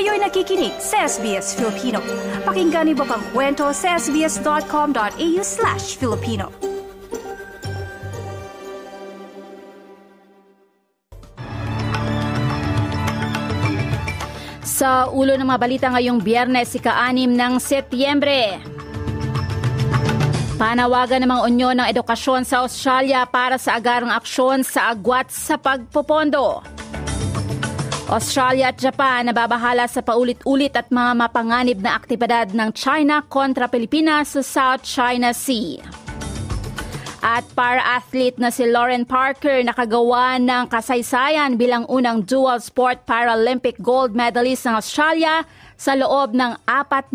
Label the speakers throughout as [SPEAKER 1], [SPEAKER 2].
[SPEAKER 1] Kayo'y nakikinig sa SBS Filipino. Pakinggan niyo pa ang kwento sa sbs.com.au slash Filipino. Sa ulo ng mga balita ngayong biyernes, ika-anim ng Setyembre. Panawagan ng mga unyon ng edukasyon sa Australia para sa agarang aksyon sa agwat sa pagpopondo. Australia at Japan nababahala sa paulit-ulit at mga mapanganib na aktibidad ng China kontra Pilipinas sa South China Sea. At para-athlete na si Lauren Parker nakagawa ng kasaysayan bilang unang dual sport Paralympic gold medalist ng Australia sa loob ng 48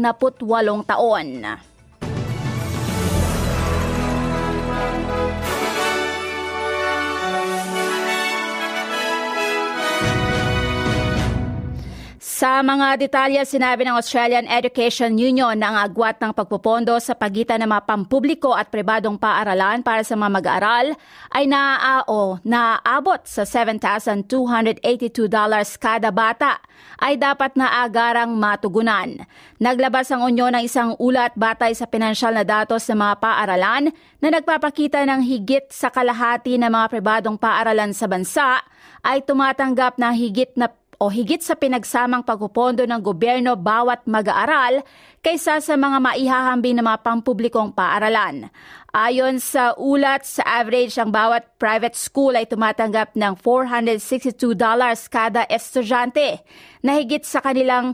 [SPEAKER 1] taon. Sa mga detalye, sinabi ng Australian Education Union na ang agwat ng pagpupondo sa pagitan ng mga pampubliko at pribadong paaralan para sa mga mag-aaral ay naaao naaabot sa $7,282 kada bata ay dapat na agarang matugunan. Naglabas ang unyon ng isang ulat batay sa pinansyal na datos ng mga paaralan na nagpapakita ng higit sa kalahati ng mga pribadong paaralan sa bansa ay tumatanggap na higit na o higit sa pinagsamang pagpupondo ng gobyerno bawat mag-aaral kaysa sa mga maihahambing na mga pampublikong paaralan. Ayon sa ulat, sa average ang bawat private school ay tumatanggap ng $462 kada estudyante na higit sa kanilang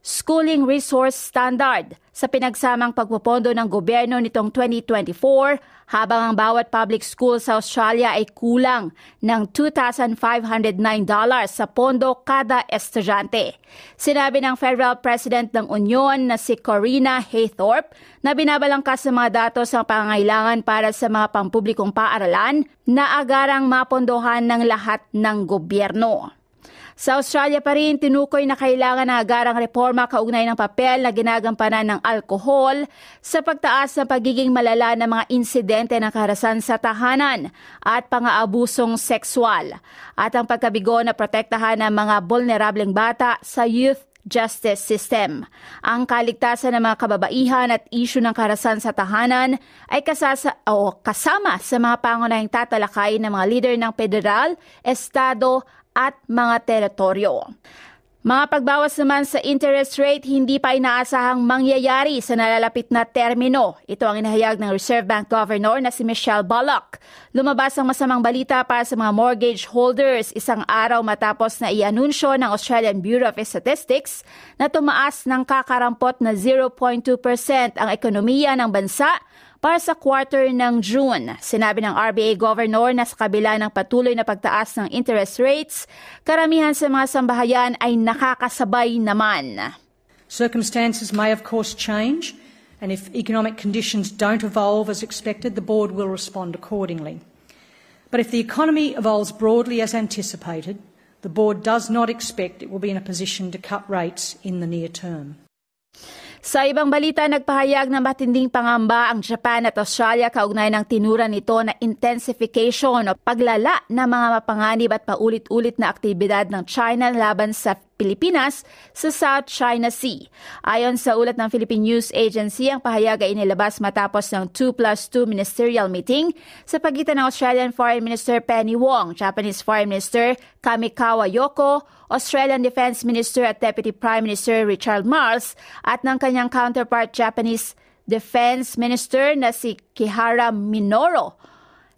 [SPEAKER 1] Schooling Resource Standard sa pinagsamang pagpopondo ng gobyerno nitong 2024 habang ang bawat public school sa Australia ay kulang ng $2,509 sa pondo kada estudyante. Sinabi ng Federal President ng Union na si Corina Haythorpe na binabalangkas ng mga datos ang pangailangan para sa mga pampublikong paaralan na agarang mapondohan ng lahat ng gobyerno. Sa Australia pa rin, tinukoy na kailangan na agarang reforma kaugnay ng papel na ginagampanan ng alkohol sa pagtaas ng pagiging malala ng mga insidente ng karasan sa tahanan at pangaabusong sekswal at ang pagkabigo na protektahan ng mga vulnerableng bata sa youth justice system. Ang kaligtasan ng mga kababaihan at isyu ng karasan sa tahanan ay kasasa, o kasama sa mga pangunahing tatalakay ng mga leader ng federal, estado at mga teritoryo. Mga pagbawas naman sa interest rate hindi pa inaasahang mangyayari sa nalalapit na termino. Ito ang inahayag ng Reserve Bank Governor na si Michelle Bullock. Lumabas ang masamang balita para sa mga mortgage holders isang araw matapos na ianunsyo ng Australian Bureau of Statistics na tumaas ng kakarampot na 0.2% ang ekonomiya ng bansa para sa quarter ng June. Sinabi ng RBA Governor na sa kabila ng patuloy na pagtaas ng interest rates, karamihan sa mga sambahayan ay nakakasabay naman. Circumstances may of course change and if economic conditions don't evolve as expected, the board will respond accordingly. But if the economy evolves broadly as anticipated, the board does not expect it will be in a position to cut rates in the near term. Sa ibang balita, nagpahayag na matinding pangamba ang Japan at Australia kaugnay ng tinura nito na intensification o paglala ng mga mapanganib at paulit-ulit na aktibidad ng China laban sa Pilipinas sa South China Sea. Ayon sa ulat ng Philippine News Agency, ang pahayag ay inilabas matapos ng 2 plus 2 ministerial meeting sa pagitan ng Australian Foreign Minister Penny Wong, Japanese Foreign Minister Kamikawa Yoko, Australian Defense Minister at Deputy Prime Minister Richard Marles at ng kanyang counterpart Japanese Defense Minister na si Kihara Minoro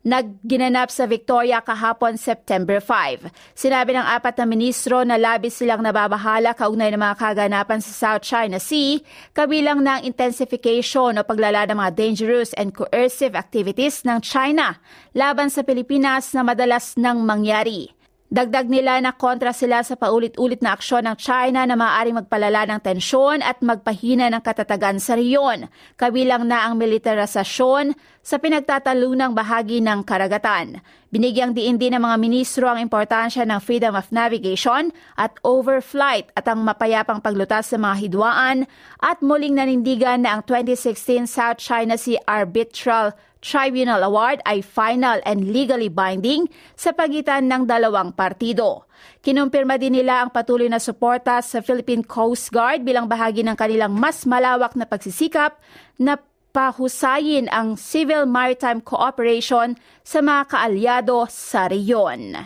[SPEAKER 1] nagginanap sa Victoria kahapon September 5. Sinabi ng apat na ministro na labis silang nababahala kaugnay ng mga kaganapan sa South China Sea, kabilang ng intensification o paglala ng mga dangerous and coercive activities ng China laban sa Pilipinas na madalas nang mangyari. Dagdag nila na kontra sila sa paulit-ulit na aksyon ng China na maaaring magpalala ng tensyon at magpahina ng katatagan sa riyon, kabilang na ang militarisasyon sa pinagtatalunang bahagi ng karagatan. Binigyang diin din ng mga ministro ang importansya ng freedom of navigation at overflight at ang mapayapang paglutas sa mga hidwaan at muling nanindigan na ang 2016 South China Sea Arbitral Tribunal Award ay final and legally binding sa pagitan ng dalawang partido. Kinumpirma din nila ang patuloy na suporta sa Philippine Coast Guard bilang bahagi ng kanilang mas malawak na pagsisikap na pahusayin ang civil maritime cooperation sa mga kaalyado sa reyon.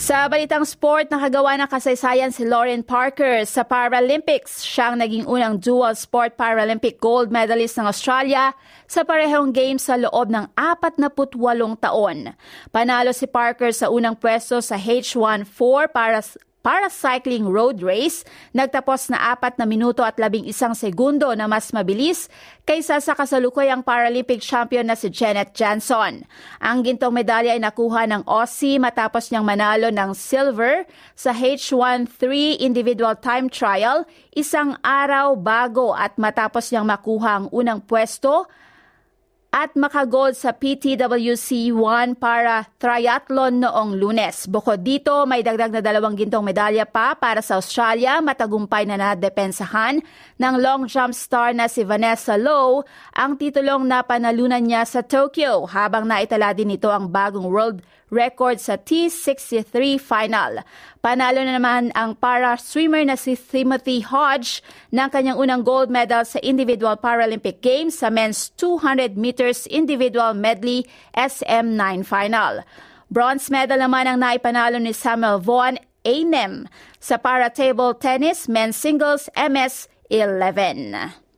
[SPEAKER 1] Sa balitang sport, nakagawa ng kasaysayan si Lauren Parker sa Paralympics. Siyang naging unang dual sport Paralympic gold medalist ng Australia sa parehong games sa loob ng 48 taon. Panalo si Parker sa unang pwesto sa H14 para Paracycling Road Race, nagtapos na apat na minuto at labing isang segundo na mas mabilis kaysa sa kasalukuyang Paralympic champion na si Janet Johnson. Ang gintong medalya ay nakuha ng Aussie matapos niyang manalo ng silver sa H13 individual time trial isang araw bago at matapos niyang makuha ang unang pwesto at makagold sa PTWC 1 para triathlon noong lunes. Bukod dito, may dagdag na dalawang gintong medalya pa para sa Australia matagumpay na nadepensahan ng long jump star na si Vanessa Lowe ang titulong napanalunan niya sa Tokyo habang naitala din nito ang bagong world record sa T63 final. Panalo na naman ang para swimmer na si Timothy Hodge ng kanyang unang gold medal sa Individual Paralympic Games sa men's 200 meters individual medley SM9 final. Bronze medal naman ang naipanalo ni Samuel Vaughan ANEM sa para table tennis men's singles MS 11.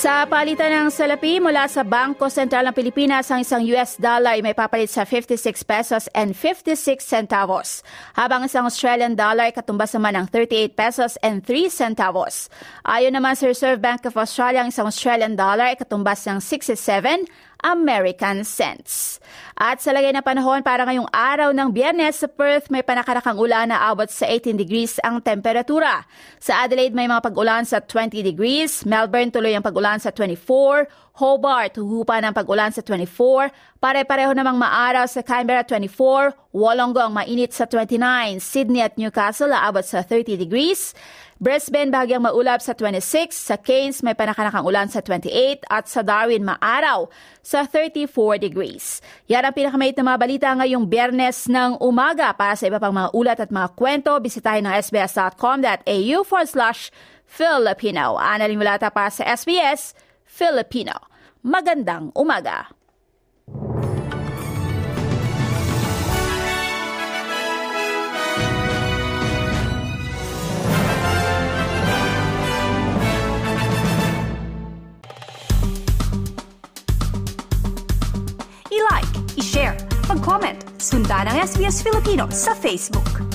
[SPEAKER 1] Sa palitan ng salapi mula sa Bangko Sentral ng Pilipinas, ang isang US dollar ay may papalit sa 56 pesos and 56 centavos, habang isang Australian dollar ay katumbas naman ng 38 pesos and 3 centavos. Ayon naman sa Reserve Bank of Australia, ang isang Australian dollar ay katumbas ng 67 American cents. At sa lagay na panahon para ngayong araw ng biyernes sa Perth may panakarakang ulan na abot sa 18 degrees ang temperatura. Sa Adelaide may mga pag-ulan sa 20 degrees, Melbourne tuloy ang pag-ulan sa 24, Hobart, huhupa ng pag-ulan sa 24, pare-pareho namang maaraw sa Canberra 24, Wollongong mainit sa 29, Sydney at Newcastle aabot sa 30 degrees, Brisbane bagyang maulap sa 26, sa Cairns may panakanakang ulan sa 28 at sa Darwin maaraw sa 34 degrees. Yan ang pinakamait na mga balita ngayong biyernes ng umaga. Para sa iba pang mga ulat at mga kwento, bisitahin ng sbs.com.au forward slash Filipino. Analing Mulata para sa SBS, Filipino. Magandang umaga! I-like, i-share, mag-comment, sundan ang SBS Filipino sa Facebook.